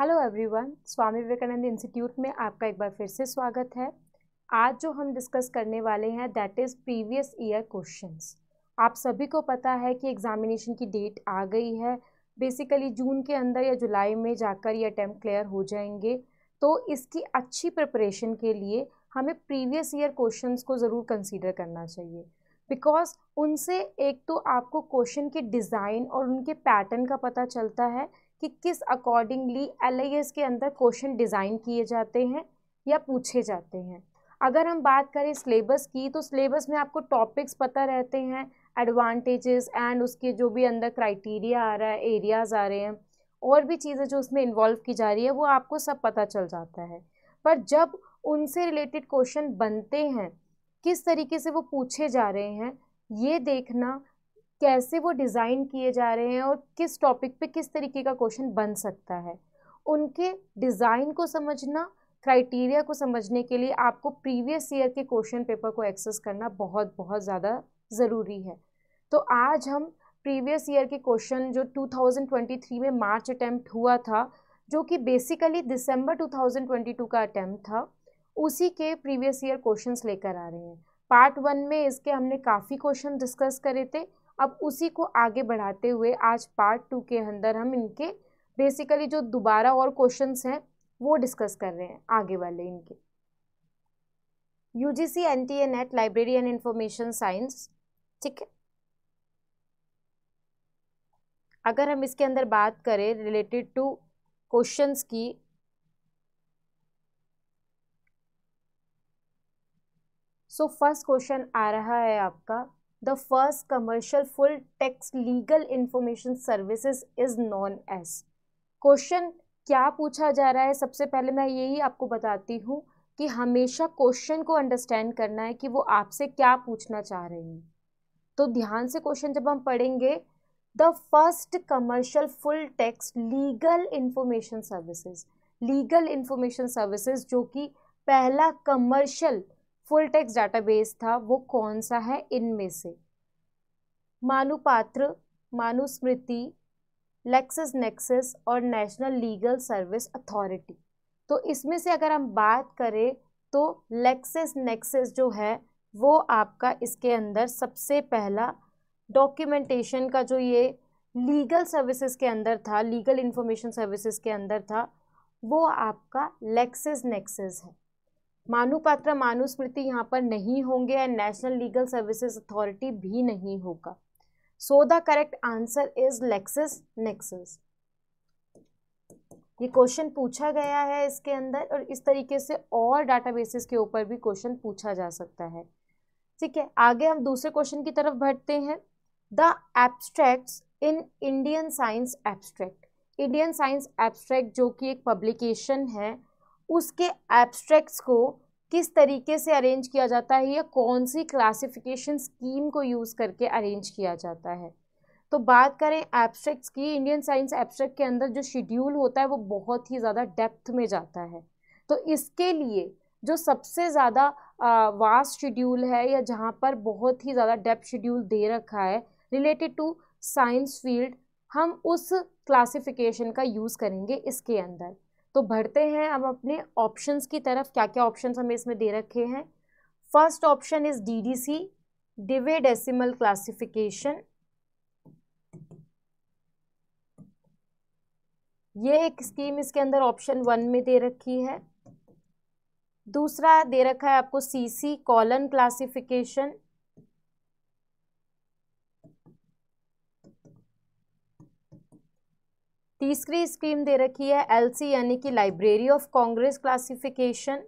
Hello everyone Swami Vivekananda institute में आपका एक बार फिर से स्वागत है आज जो हम डिस्कस करने वाले हैं that is previous year questions आप सभी को पता है कि एग्ज़ामिनेशन की डेट आ गई है बेसिकली जून के अंदर या जुलाई में जाकर ये अटैम्प्ट क्लियर हो जाएंगे तो इसकी अच्छी प्रिपरेशन के लिए हमें प्रीवियस ईयर क्वेश्चन को ज़रूर कंसिडर करना चाहिए बिकॉज उनसे एक तो आपको क्वेश्चन के डिज़ाइन और उनके पैटर्न का पता चलता है कि किस अकॉर्डिंगली एल के अंदर क्वेश्चन डिज़ाइन किए जाते हैं या पूछे जाते हैं अगर हम बात करें सिलेबस की तो सिलेबस में आपको टॉपिक्स पता रहते हैं एडवांटेजेस एंड उसके जो भी अंदर क्राइटेरिया आ रहा है एरियाज़ आ रहे हैं और भी चीज़ें जो उसमें इन्वॉल्व की जा रही है वो आपको सब पता चल जाता है पर जब उनसे रिलेटेड क्वेश्चन बनते हैं किस तरीके से वो पूछे जा रहे हैं ये देखना कैसे वो डिज़ाइन किए जा रहे हैं और किस टॉपिक पे किस तरीके का क्वेश्चन बन सकता है उनके डिज़ाइन को समझना क्राइटेरिया को समझने के लिए आपको प्रीवियस ईयर के क्वेश्चन पेपर को एक्सेस करना बहुत बहुत ज़्यादा ज़रूरी है तो आज हम प्रीवियस ईयर के क्वेश्चन जो 2023 में मार्च अटैम्प्ट हुआ था जो कि बेसिकली दिसंबर 2022 का अटैम्प्ट था उसी के प्रीवियस ईयर क्वेश्चंस लेकर आ रहे हैं पार्ट वन में इसके हमने काफ़ी क्वेश्चन डिस्कस करे थे अब उसी को आगे बढ़ाते हुए आज पार्ट टू के अंदर हम इनके बेसिकली जो दोबारा और क्वेश्चंस हैं वो डिस्कस कर रहे हैं आगे वाले इनके UGC N T N NET library and information science ठीक है अगर हम इसके अंदर बात करें रिलेटेड टू क्वेश्चंस की सो फर्स्ट क्वेश्चन आ रहा है आपका the first commercial full text legal information services is known as question क्या पूछा जा रहा है सबसे पहले मैं यही आपको बताती हूँ कि हमेशा क्वेश्चन को अंडरस्टैंड करना है कि वो आपसे क्या पूछना चाह रहे हैं तो ध्यान से क्वेश्चन जब हम पढ़ेंगे the first commercial full text legal information services legal information services जो कि पहला कमर्शियल फुल टेक्स्ट डाटाबेस था वो कौन सा है इनमें से मानुपात्र मानुस्मृति लेक्सिस नेक्सिस और नेशनल लीगल सर्विस अथॉरिटी तो इसमें से अगर हम बात करें तो लेक्सिस नेक्सिस जो है वो आपका इसके अंदर सबसे पहला डॉक्यूमेंटेशन का जो ये लीगल सर्विसेज के अंदर था लीगल इंफॉर्मेशन सर्विसेज के अंदर था वो आपका लेक्सिस नेक्सिस है मानुपात्र मानुस्मृति यहाँ पर नहीं होंगे and National Legal Services Authority भी नहीं होगा so the correct answer is Lexis Nexis ये क्वेश्चन पूछा गया है इसके अंदर और इस तरीके से और डाटाबेसेस के ऊपर भी क्वेश्चन पूछा जा सकता है ठीक है आगे हम दूसरे क्वेश्चन की तरफ बढ़ते हैं the abstract in Indian science abstract Indian science abstract जो कि एक पब्लिकेशन है उसके एब्स्ट्रैक्ट्स को किस तरीके से अरेंज किया जाता है या कौन सी क्लासिफिकेशन स्कीम को यूज़ करके अरेंज किया जाता है तो बात करें एब्स्ट्रैक्ट्स की इंडियन साइंस एब्स्ट्रैक्ट के अंदर जो शेड्यूल होता है वो बहुत ही ज़्यादा डेप्थ में जाता है तो इसके लिए जो सबसे ज़्यादा वास्ट शेड्यूल है या जहाँ पर बहुत ही ज़्यादा डेप्थ शेड्यूल दे रखा है रिलेटेड टू साइंस फील्ड हम उस क्लासिफिकेशन का यूज़ करेंगे इसके अंदर तो बढ़ते हैं अब अपने ऑप्शंस की तरफ क्या क्या ऑप्शंस हमें इसमें दे रखे हैं first option is DDC Dewey decimal classification ये एक स्कीम इसके अंदर ऑप्शन वन में दे रखी है दूसरा दे रखा है आपको सीसी कॉलन क्लासिफिकेशन तीसरी स्कीम दे रखी है एलसी यानी कि लाइब्रेरी ऑफ कांग्रेस क्लासिफिकेशन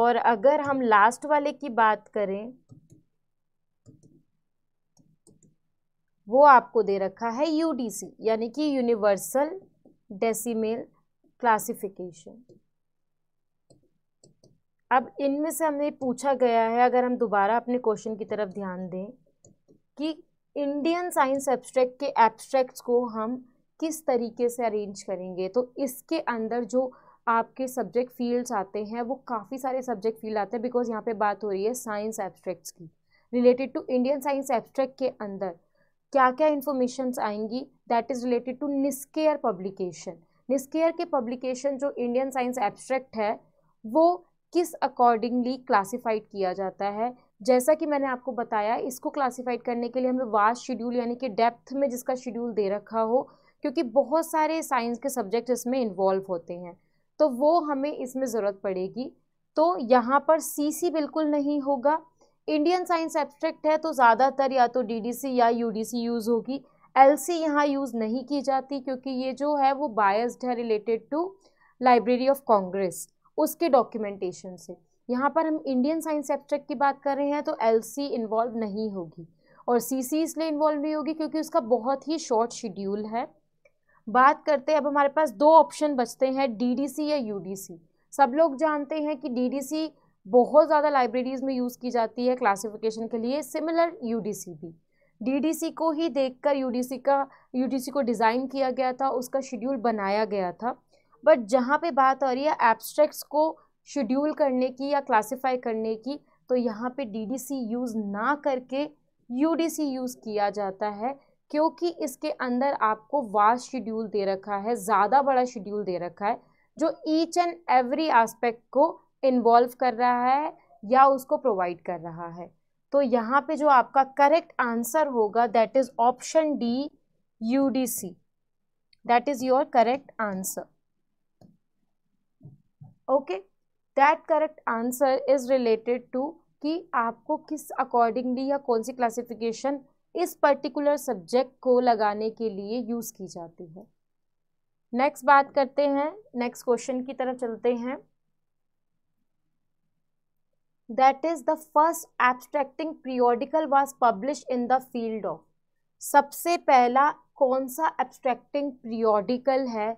और अगर हम लास्ट वाले की बात करें वो आपको दे रखा है यूडीसी यानी कि यूनिवर्सल डेसिमल क्लासिफिकेशन अब इनमें से हमने पूछा गया है अगर हम दोबारा अपने क्वेश्चन की तरफ ध्यान दें कि इंडियन साइंस एब्स्ट्रैक्ट के एब्स्ट्रैक्ट्स को हम किस तरीके से अरेंज करेंगे तो इसके अंदर जो आपके सब्जेक्ट फील्ड्स आते हैं वो काफ़ी सारे सब्जेक्ट फील्ड आते हैं बिकॉज यहाँ पे बात हो रही है साइंस एब्स्ट्रैक्ट्स की related to Indian science abstract के अंदर क्या क्या इन्फॉर्मेशंस आएंगी that is related to NISCAIR publication NISCAIR के पब्लिकेशन जो इंडियन साइंस एब्स्ट्रैक्ट है वो किस अकॉर्डिंगली क्लासीफाइड किया जाता है जैसा कि मैंने आपको बताया इसको क्लासिफाइड करने के लिए हमें वास्ट शेड्यूल यानी कि डेप्थ में जिसका शेड्यूल दे रखा हो क्योंकि बहुत सारे साइंस के सब्जेक्ट इसमें इन्वॉल्व होते हैं तो वो हमें इसमें ज़रूरत पड़ेगी तो यहाँ पर सी बिल्कुल नहीं होगा इंडियन साइंस एब्स्ट्रैक्ट है तो ज़्यादातर या तो डी या यू यूज़ होगी एल सी यहाँ यूज़ नहीं की जाती क्योंकि ये जो है वो बायस्ड है related to library of Congress उसके डॉक्यूमेंटेशन से यहाँ पर हम इंडियन साइंस एब्स्ट्रैक्ट की बात कर रहे हैं तो एल इन्वॉल्व नहीं होगी और सी सी इसलिए इन्वॉल्व नहीं होगी क्योंकि उसका बहुत ही शॉर्ट शेड्यूल है बात करते हैं अब हमारे पास दो ऑप्शन बचते हैं सी या सी सब लोग जानते हैं कि सी बहुत ज़्यादा लाइब्रेरीज़ में यूज़ की जाती है क्लासिफिकेशन के लिए सिमिलर सी भी सी को ही देखकर सी का सी को डिज़ाइन किया गया था उसका शेड्यूल बनाया गया था बट जहाँ पे बात आ रही है एब्स्ट्रैक्ट्स को शेड्यूल करने की या क्लासीफाई करने की तो यहाँ पे डीडीसी यूज़ ना करके यूडीसी यूज़ किया जाता है क्योंकि इसके अंदर आपको वास्ट शेड्यूल दे रखा है ज़्यादा बड़ा शेड्यूल दे रखा है जो ईच एंड एवरी एस्पेक्ट को इन्वॉल्व कर रहा है या उसको प्रोवाइड कर रहा है तो यहाँ पे जो आपका करेक्ट आंसर होगा that is option D U D C that is your correct answer okay that correct answer is related to कि आपको किस अकॉर्डिंगली या कौन सी क्लासिफिकेशन इस पर्टिकुलर सब्जेक्ट को लगाने के लिए यूज़ की जाती है नेक्स्ट बात करते हैं नेक्स्ट क्वेश्चन की तरफ चलते हैं that is the first abstracting periodical was publish in the field of सबसे पहला कौन सा एब्स्ट्रैक्टिंग पीरियोडिकल है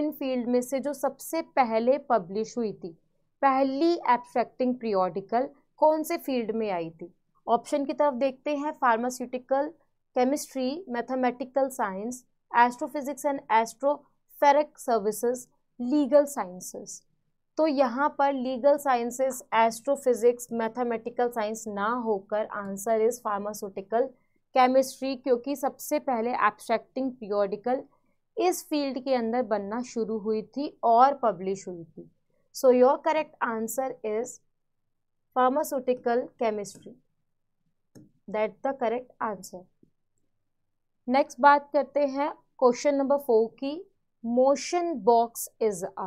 इन फील्ड में से जो सबसे पहले पब्लिश हुई थी पहली एब्स्ट्रैक्टिंग पीरियोडिकल कौन से फील्ड में आई थी ऑप्शन की तरफ देखते हैं pharmaceutical chemistry mathematical science astrophysics and atmospheric services legal sciences तो यहाँ पर legal sciences astrophysics mathematical science ना होकर आंसर इज़ फार्मास्यूटिकल केमिस्ट्री क्योंकि सबसे पहले एब्स्ट्रैक्टिंग पीरियोडिकल इस फील्ड के अंदर बनना शुरू हुई थी और पब्लिश हुई थी So your correct answer is pharmaceutical chemistry. That the correct answer. Next बात करते हैं क्वेश्चन नंबर फोर की motion box is a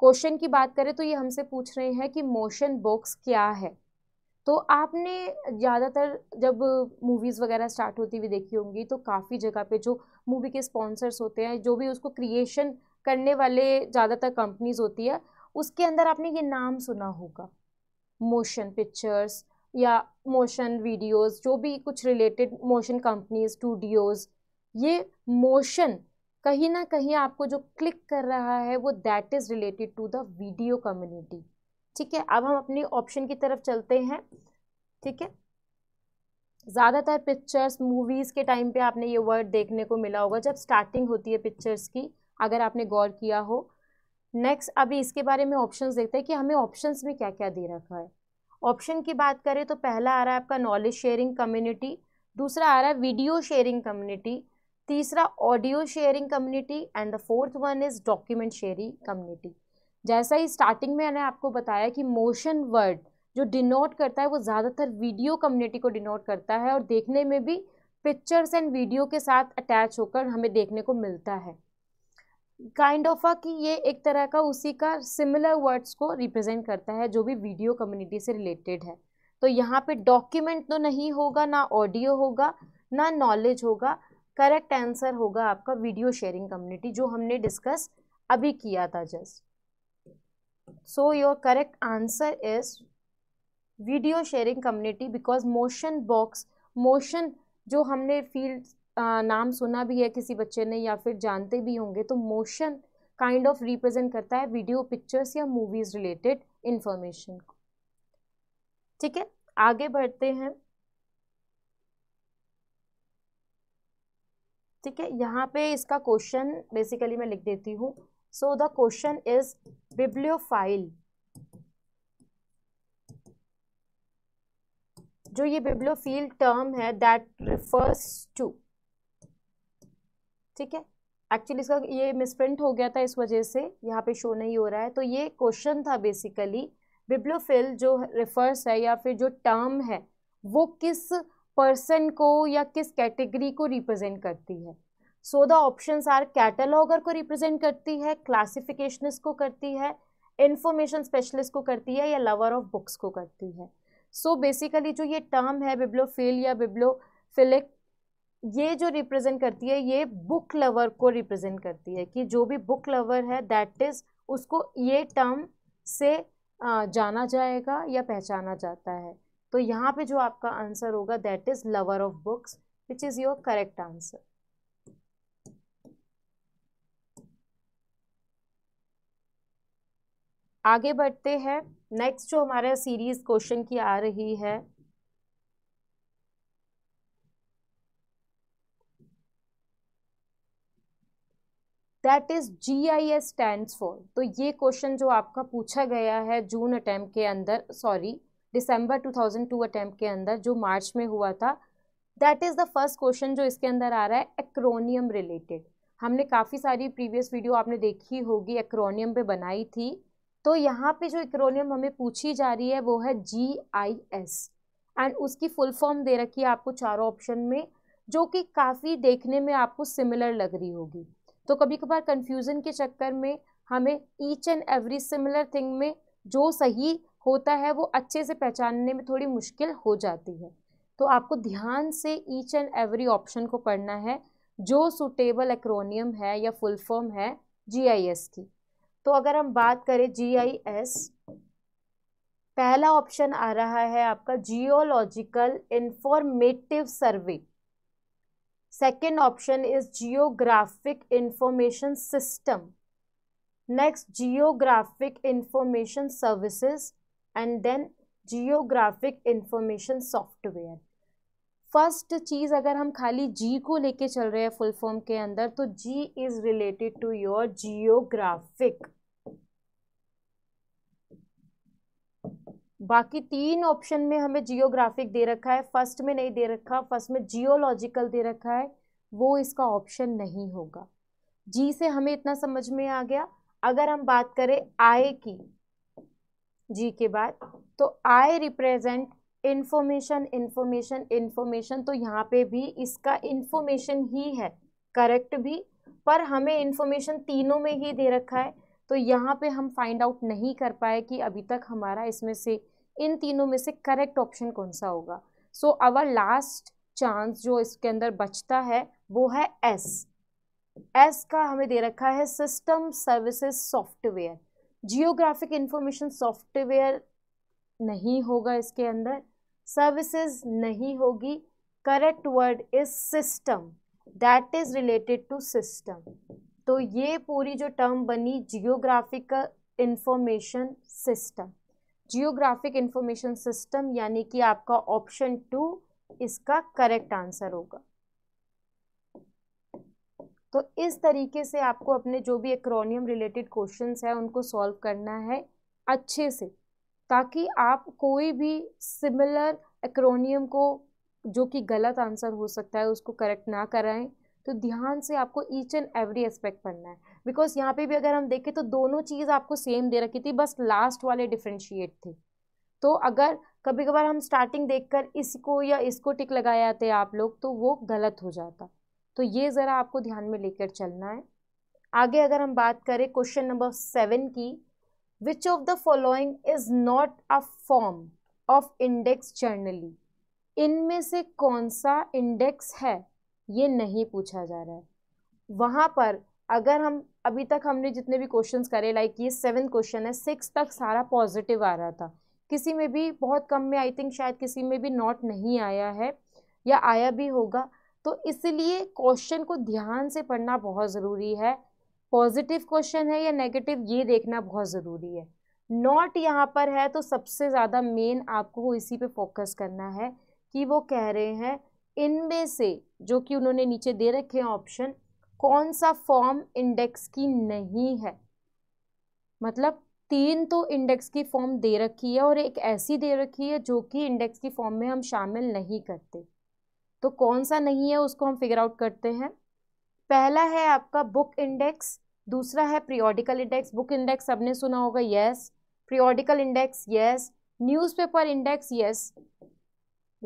question की बात करें तो ये हमसे पूछ रहे हैं कि मोशन बॉक्स क्या है तो आपने ज़्यादातर जब मूवीज़ वगैरह स्टार्ट होती हुई देखी होंगी तो काफ़ी जगह पे जो मूवी के स्पॉन्सर्स होते हैं जो भी उसको क्रिएशन करने वाले ज़्यादातर कंपनीज होती है उसके अंदर आपने ये नाम सुना होगा मोशन पिक्चर्स या मोशन वीडियोस जो भी कुछ रिलेटेड मोशन कंपनी स्टूडियोज़ ये मोशन कहीं ना कहीं आपको जो क्लिक कर रहा है वो that is related to the video community ठीक है अब हम अपने ऑप्शन की तरफ चलते हैं ठीक है ज़्यादातर पिक्चर्स मूवीज़ के टाइम पे आपने ये वर्ड देखने को मिला होगा जब स्टार्टिंग होती है पिक्चर्स की अगर आपने गौर किया हो नेक्स्ट अभी इसके बारे में ऑप्शंस देखते हैं कि हमें ऑप्शंस में क्या क्या दे रखा है ऑप्शन की बात करें तो पहला आ रहा है आपका नॉलेज शेयरिंग कम्युनिटी दूसरा आ रहा है वीडियो शेयरिंग कम्युनिटी तीसरा audio sharing community and the fourth one is document sharing community जैसा ही स्टार्टिंग में मैंने आपको बताया कि मोशन वर्ड जो डिनोट करता है वो ज़्यादातर वीडियो कम्युनिटी को डिनोट करता है और देखने में भी पिक्चर्स एंड वीडियो के साथ अटैच होकर हमें देखने को मिलता है काइंड ऑफ कि ये एक तरह का उसी का सिमिलर वर्ड्स को रिप्रेजेंट करता है जो भी वीडियो कम्युनिटी से रिलेटेड है तो यहाँ पे डॉक्यूमेंट तो नहीं होगा ना ऑडियो होगा ना नॉलेज होगा करेक्ट आंसर होगा आपका वीडियो शेयरिंग कम्युनिटी जो हमने डिस्कस अभी किया था just so your correct answer is video sharing community because motion box motion जो हमने फील्ड नाम सुना भी है किसी बच्चे ने या फिर जानते भी होंगे तो मोशन काइंड ऑफ रिप्रेजेंट करता है वीडियो पिक्चर्स या मूवीज रिलेटेड इंफॉर्मेशन को ठीक है आगे बढ़ते हैं ठीक है यहाँ पे इसका क्वेश्चन बेसिकली मैं लिख देती हूँ so the question is bibliophile जो ये बिब्लियोफील टर्म है दैट रिफर्स टू ठीक है एक्चुअली इसका ये मिसप्रिंट हो गया था इस वजह से यहाँ पे शो नहीं हो रहा है तो ये क्वेश्चन था बेसिकली बिब्लोफिल जो रेफर्स है या फिर जो टर्म है वो किस पर्सन को या किस कैटेगरी को रिप्रेजेंट करती है so the option are cataloguer को रिप्रेजेंट करती है क्लासिफिकेशनस को करती है इन्फॉर्मेशन स्पेशलिस्ट को करती है या लवर ऑफ बुक्स को करती है सो so बेसिकली जो ये टर्म है बिब्लोफिल या बिब्लोफिलिक ये जो रिप्रेजेंट करती है ये बुक लवर को रिप्रेजेंट करती है कि जो भी बुक लवर है दैट इज़ उसको ये टर्म से जाना जाएगा या पहचाना जाता है तो यहाँ पे जो आपका आंसर होगा that is lover of books which is your correct answer आगे बढ़ते हैं नेक्स्ट जो हमारे सीरीज क्वेश्चन की आ रही है that is G I S stand for तो ये क्वेश्चन जो आपका पूछा गया है जून अटैम्प्ट के अंदर सॉरी दिसंबर 2002 अटैम्प्ट के अंदर जो मार्च में हुआ था that is the first question जो इसके अंदर आ रहा है एक्रोनियम रिलेटेड हमने काफ़ी सारी प्रीवियस वीडियो आपने देखी होगी एक्रोनियम पे बनाई थी तो यहाँ पे जो एक्रोनियम हमें पूछी जा रही है वो है जी आई एस एंड उसकी फुल फॉर्म दे रखी है आपको चारों ऑप्शन में जो कि काफ़ी देखने में आपको सिमिलर लग रही होगी तो कभी कभार कन्फ्यूज़न के चक्कर में हमें each and every similar thing में जो सही होता है वो अच्छे से पहचानने में थोड़ी मुश्किल हो जाती है तो आपको ध्यान से ईच एंड एवरी ऑप्शन को पढ़ना है जो सुटेबल एक्रोनियम है या फुल फॉर्म है जीआईएस की तो अगर हम बात करें जीआईएस पहला ऑप्शन आ रहा है आपका geological informative survey second option is geographic information system next geographic information services and then geographic information software first चीज अगर हम खाली जी को लेके चल रहे हैं फुल फॉर्म के अंदर तो G is related to your geographic बाकी तीन ऑप्शन में हमें जियोग्राफिक दे रखा है फर्स्ट में नहीं दे रखा फर्स्ट में जियोलॉजिकल दे रखा है वो इसका ऑप्शन नहीं होगा जी से हमें इतना समझ में आ गया अगर हम बात करें आय की जी के बाद तो I represent information information information तो यहाँ पे भी इसका इन्फॉर्मेशन ही है करेक्ट भी पर हमें इन्फॉर्मेशन तीनों में ही दे रखा है तो यहाँ पे हम फाइंड आउट नहीं कर पाए कि अभी तक हमारा इसमें से इन तीनों में से करेक्ट ऑप्शन कौन सा होगा सो आवर लास्ट चांस जो इसके अंदर बचता है वो है एस एस का हमें दे रखा है system services software geographic information software नहीं होगा इसके अंदर सर्विसेज नहीं होगी correct word is system that is related to system तो ये पूरी जो टर्म बनी geographic information system geographic information system यानी कि आपका ऑप्शन टू इसका करेक्ट आंसर होगा तो इस तरीके से आपको अपने जो भी एक्रोनियम रिलेटेड क्वेश्चंस है उनको सॉल्व करना है अच्छे से ताकि आप कोई भी सिमिलर एक्रोनियम को जो कि गलत आंसर हो सकता है उसको करेक्ट ना कराएं तो ध्यान से आपको ईच एंड एवरी एस्पेक्ट पढ़ना है बिकॉज यहाँ पे भी अगर हम देखें तो दोनों चीज़ आपको सेम दे रखी थी बस लास्ट वाले डिफ्रेंशिएट थे तो अगर कभी कभार हम स्टार्टिंग देखकर इसको या इसको टिक लगाए आते आप लोग तो वो गलत हो जाता तो ये ज़रा आपको ध्यान में लेकर चलना है आगे अगर हम बात करें क्वेश्चन नंबर सेवन की which of the following is not a form of index generally इनमें से कौन सा इंडेक्स है ये नहीं पूछा जा रहा है वहाँ पर अगर हम अभी तक हमने जितने भी क्वेश्चंस करे लाइक ये सेवन क्वेश्चन है सिक्स तक सारा पॉजिटिव आ रहा था किसी में भी बहुत कम में आई थिंक शायद किसी में भी नॉट नहीं आया है या आया भी होगा तो इसलिए क्वेश्चन को ध्यान से पढ़ना बहुत ज़रूरी है पॉजिटिव क्वेश्चन है या नेगेटिव ये देखना बहुत ज़रूरी है नॉट यहाँ पर है तो सबसे ज़्यादा मेन आपको इसी पे फोकस करना है कि वो कह रहे हैं इनमें से जो कि उन्होंने नीचे दे रखे हैं ऑप्शन कौन सा फॉर्म इंडेक्स की नहीं है मतलब तीन तो इंडेक्स की फॉर्म दे रखी है और एक ऐसी दे रखी है जो कि इंडेक्स की फॉर्म में हम शामिल नहीं करते तो कौन सा नहीं है उसको हम फिगर आउट करते हैं पहला है आपका बुक इंडेक्स दूसरा है प्रियोडिकल इंडेक्स बुक इंडेक्स सबने सुना होगा yes periodical index yes newspaper index yes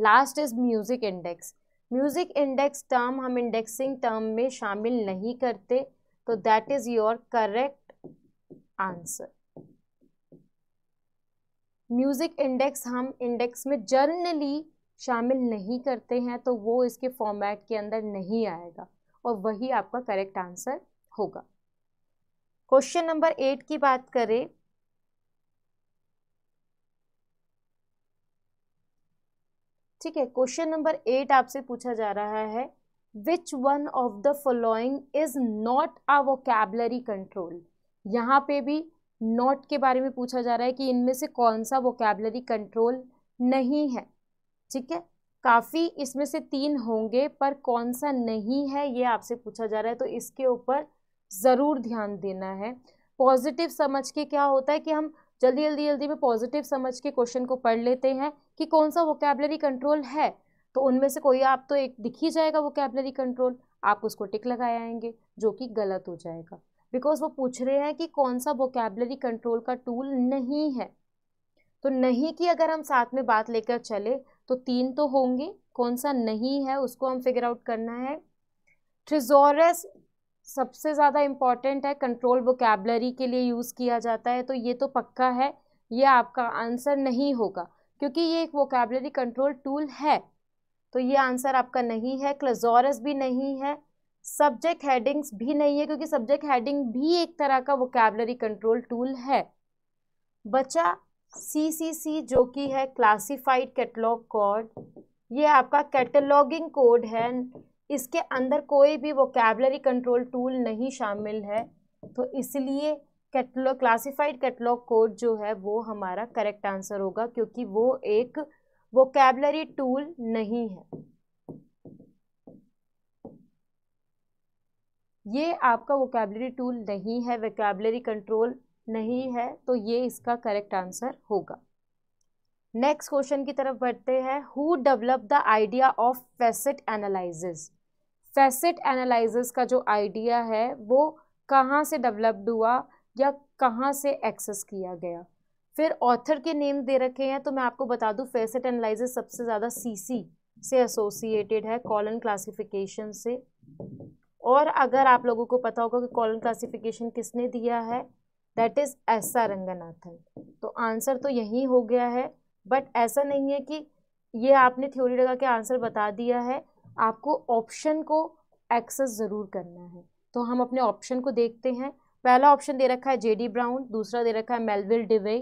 last is music index music index term हम इंडेक्सिंग टर्म में शामिल नहीं करते तो that is your correct answer music index हम इंडेक्स में जर्नली शामिल नहीं करते हैं तो वो इसके फॉर्मेट के अंदर नहीं आएगा और वही आपका करेक्ट आंसर होगा क्वेश्चन नंबर एट की बात करें ठीक है क्वेश्चन नंबर एट आपसे पूछा जा रहा है which one of the following is not a vocabulary control यहाँ पे भी नॉट के बारे में पूछा जा रहा है कि इनमें से कौन सा वोकैबलरी कंट्रोल नहीं है ठीक है काफ़ी इसमें से तीन होंगे पर कौन सा नहीं है ये आपसे पूछा जा रहा है तो इसके ऊपर ज़रूर ध्यान देना है पॉजिटिव समझ के क्या होता है कि हम जल्दी जल्दी जल्दी में पॉजिटिव समझ के क्वेश्चन को पढ़ लेते हैं कि कौन सा वोकेबलरी कंट्रोल है तो उनमें से कोई आप तो एक दिख ही जाएगा वोकेबलरी कंट्रोल आप उसको टिक लगाए आएंगे जो कि गलत हो जाएगा बिकॉज वो पूछ रहे हैं कि कौन सा वोकेबलरी कंट्रोल का टूल नहीं है तो नहीं की अगर हम साथ में बात लेकर चले तो तीन तो होंगे कौन सा नहीं है उसको हम फिगर आउट करना है ट्रिजोरस सबसे ज़्यादा इम्पॉर्टेंट है कंट्रोल वोकेबलरी के लिए यूज़ किया जाता है तो ये तो पक्का है ये आपका आंसर नहीं होगा क्योंकि ये एक वोकेबलरी कंट्रोल टूल है तो ये आंसर आपका नहीं है क्लजोरस भी नहीं है सब्जेक्ट हेडिंग्स भी नहीं है क्योंकि सब्जेक्ट हेडिंग भी एक तरह का वोकेबलरी कंट्रोल टूल है बचा सी सी सी जो कि है क्लासीफाइड कैटलॉग कोड ये आपका कैटलॉगिंग कोड है इसके अंदर कोई भी वोकेबलरी कंट्रोल टूल नहीं शामिल है तो इसलिए कैटलॉग क्लासिफाइड कैटलॉग कोड जो है वो हमारा करेक्ट आंसर होगा क्योंकि वो एक वोकेबलरी टूल नहीं है ये आपका वोकेबलरी टूल नहीं है वोकेबलरी कंट्रोल नहीं है तो ये इसका करेक्ट आंसर होगा नेक्स्ट क्वेश्चन की तरफ बढ़ते हैं who develop the idea of facet analysis facet analysis का जो आइडिया है वो कहाँ से डेवलप्ड हुआ या कहाँ से एक्सेस किया गया फिर ऑथर के नेम दे रखे हैं तो मैं आपको बता दूँ फैसेट एनालिस सबसे ज़्यादा सी से एसोसिएटेड है कॉलन क्लासिफिकेशन से और अगर आप लोगों को पता होगा कि कॉलन क्लासिफिकेशन किसने दिया है दैट इज़ ऐसा रंगनाथन तो आंसर तो यही हो गया है बट ऐसा नहीं है कि ये आपने थ्योरी लगा के आंसर बता दिया है आपको ऑप्शन को एक्सेस ज़रूर करना है तो हम अपने ऑप्शन को देखते हैं पहला ऑप्शन दे रखा है जेडी ब्राउन दूसरा दे रखा है मेलविल डिवे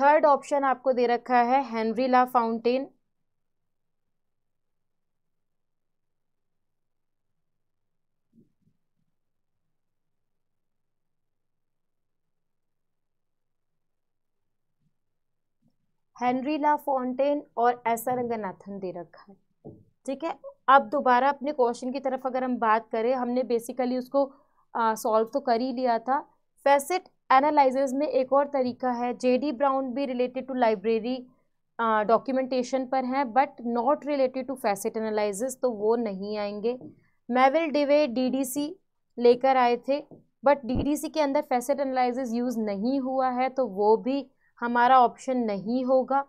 थर्ड ऑप्शन आपको दे रखा है Henry La Fontaine Henry La Fontaine और एस रंगनाथन दे रखा है ठीक है अब दोबारा अपने क्वेश्चन की तरफ अगर हम बात करें हमने बेसिकली उसको सॉल्व तो कर ही लिया था फैसेट एनालिसिस में एक और तरीका है जेडी ब्राउन भी रिलेटेड टू लाइब्रेरी डॉक्यूमेंटेशन पर हैं but not related to facet analyse तो वो नहीं आएंगे मैविल डिवे डीडीसी लेकर आए थे बट डीडीसी के अंदर फैसेट एनालिसिस यूज़ नहीं हुआ है तो वो भी हमारा ऑप्शन नहीं होगा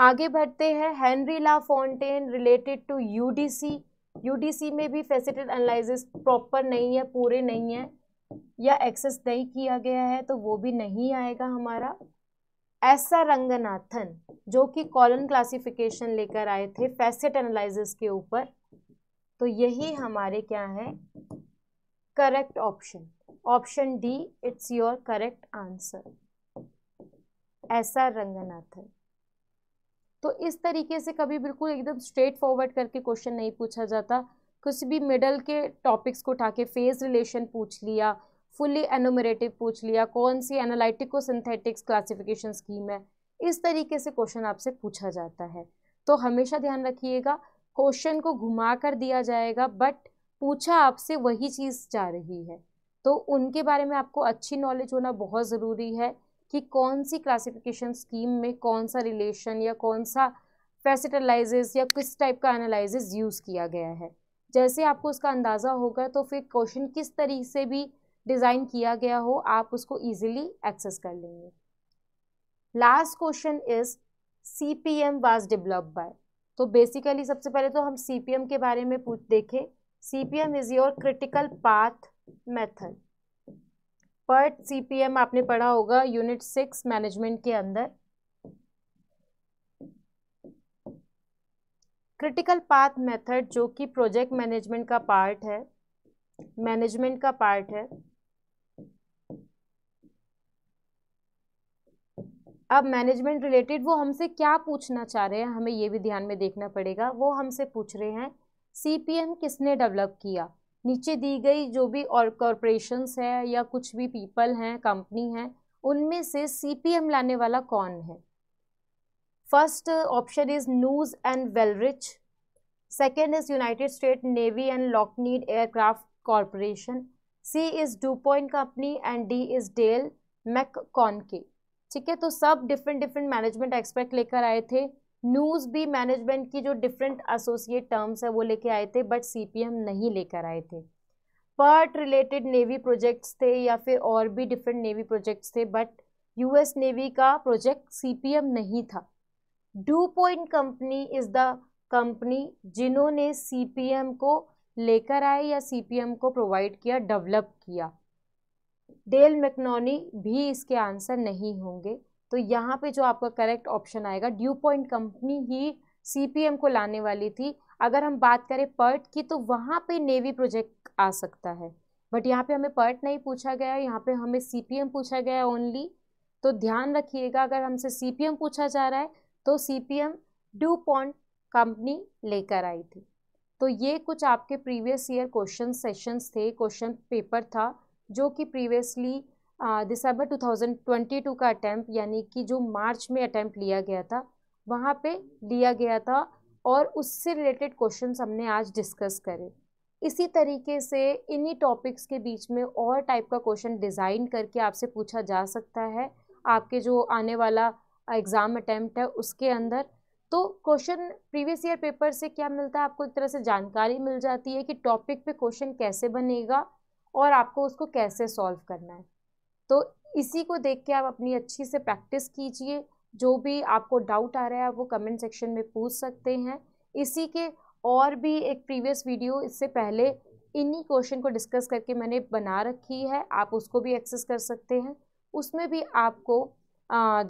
आगे बढ़ते हैं Henry La Fontaine related to UDC UDC में भी फैसेटेड एनालिसिस प्रॉपर नहीं है पूरे नहीं है या एक्सेस नहीं किया गया है तो वो भी नहीं आएगा हमारा ऐसा रंगनाथन जो कि कॉलन क्लासिफिकेशन लेकर आए थे फैसेट एनालिसिस के ऊपर तो यही हमारे क्या है correct option option D it's your correct answer ऐसा रंगनाथन तो इस तरीके से कभी बिल्कुल एकदम स्ट्रेट फॉरवर्ड करके क्वेश्चन नहीं पूछा जाता कुछ भी मिडल के टॉपिक्स को उठा के फेज रिलेशन पूछ लिया फुली एनोमरेटिव पूछ लिया कौन सी एनालिटिको सिंथेटिक्स क्लासिफिकेशन स्कीम है इस तरीके से क्वेश्चन आपसे पूछा जाता है तो हमेशा ध्यान रखिएगा क्वेश्चन को घुमा कर दिया जाएगा बट पूछा आपसे वही चीज़ जा रही है तो उनके बारे में आपको अच्छी नॉलेज होना बहुत ज़रूरी है कि कौन सी क्लासिफिकेशन स्कीम में कौन सा रिलेशन या कौन सा फैसिटलाइजेस या किस टाइप का एनालिसिस यूज़ किया गया है जैसे आपको उसका अंदाज़ा होगा तो फिर क्वेश्चन किस तरीके से भी डिज़ाइन किया गया हो आप उसको ईजिली एक्सेस कर लेंगे last question is C P M was develop by तो बेसिकली सबसे पहले तो हम सी पी एम के बारे में पूछ देखें C P M is your critical path method but CPM आपने पढ़ा होगा यूनिट सिक्स मैनेजमेंट के अंदर क्रिटिकल पाथ मेथड जो कि प्रोजेक्ट मैनेजमेंट का पार्ट है मैनेजमेंट का पार्ट है अब मैनेजमेंट रिलेटेड वो हमसे क्या पूछना चाह रहे हैं हमें ये भी ध्यान में देखना पड़ेगा वो हमसे पूछ रहे हैं सीपीएम किसने डेवलप किया नीचे दी गई जो भी और कॉरपोरेशंस है या कुछ भी पीपल हैं कंपनी हैं उनमें से सीपीएम लाने वाला कौन है first option is news and Wellrich second is United State Navy and Lockheed aircraft corporation C is DuPont company and D is Dell Mac के ठीक है तो सब डिफरेंट डिफरेंट मैनेजमेंट एक्सपर्ट लेकर आए थे न्यूज़ भी मैनेजमेंट की जो डिफरेंट एसोसिएट टर्म्स है वो लेके आए थे बट सीपीएम नहीं लेकर आए थे पार्ट रिलेटेड नेवी प्रोजेक्ट्स थे या फिर और भी डिफरेंट नेवी प्रोजेक्ट्स थे बट यूएस नेवी का प्रोजेक्ट सीपीएम नहीं था DuPont company is the company जिन्होंने सीपीएम को लेकर आए या सीपीएम को प्रोवाइड किया डेवलप किया डेल मैकनोनी भी इसके आंसर नहीं होंगे तो यहाँ पे जो आपका करेक्ट ऑप्शन आएगा ड्यू पॉइंट कंपनी ही सीपीएम को लाने वाली थी अगर हम बात करें पर्ट की तो वहाँ पे नेवी प्रोजेक्ट आ सकता है बट यहाँ पे हमें पर्ट नहीं पूछा गया यहाँ पे हमें सीपीएम पूछा गया ओनली तो ध्यान रखिएगा अगर हमसे सीपीएम पूछा जा रहा है तो सीपीएम ड्यू पॉइंट कंपनी लेकर आई थी तो ये कुछ आपके प्रीवियस ईयर क्वेश्चन सेशंस थे क्वेश्चन पेपर था जो कि प्रीवियसली दिसंबर 2022 का अटैम्प्ट यानी कि जो मार्च में अटैम्प्ट लिया गया था वहाँ पे लिया गया था और उससे रिलेटेड क्वेश्चन हमने आज डिस्कस करे इसी तरीके से इन्हीं टॉपिक्स के बीच में और टाइप का क्वेश्चन डिज़ाइन करके आपसे पूछा जा सकता है आपके जो आने वाला एग्ज़ाम अटैम्प्ट है उसके अंदर तो क्वेश्चन प्रीवियस ईयर पेपर से क्या मिलता है आपको एक तरह से जानकारी मिल जाती है कि टॉपिक पे क्वेश्चन कैसे बनेगा और आपको उसको कैसे सॉल्व करना है तो इसी को देख के आप अपनी अच्छी से प्रैक्टिस कीजिए जो भी आपको डाउट आ रहा है वो कमेंट सेक्शन में पूछ सकते हैं इसी के और भी एक प्रीवियस वीडियो इससे पहले इन्हीं क्वेश्चन को डिस्कस करके मैंने बना रखी है आप उसको भी एक्सेस कर सकते हैं उसमें भी आपको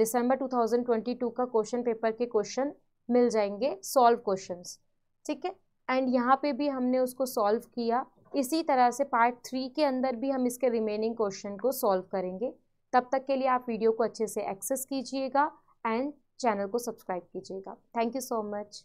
दिसंबर 2022 का क्वेश्चन पेपर के क्वेश्चन मिल जाएंगे सॉल्व क्वेश्चंस ठीक है एंड यहाँ पे भी हमने उसको सॉल्व किया इसी तरह से पार्ट थ्री के अंदर भी हम इसके रिमेनिंग क्वेश्चन को सॉल्व करेंगे तब तक के लिए आप वीडियो को अच्छे से एक्सेस कीजिएगा एंड चैनल को सब्सक्राइब कीजिएगा थैंक यू सो मच